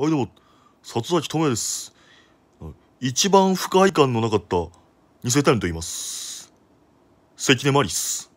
はいどうも、里崎智也です。一番不快感のなかった、偽タレントいます。関根マリス。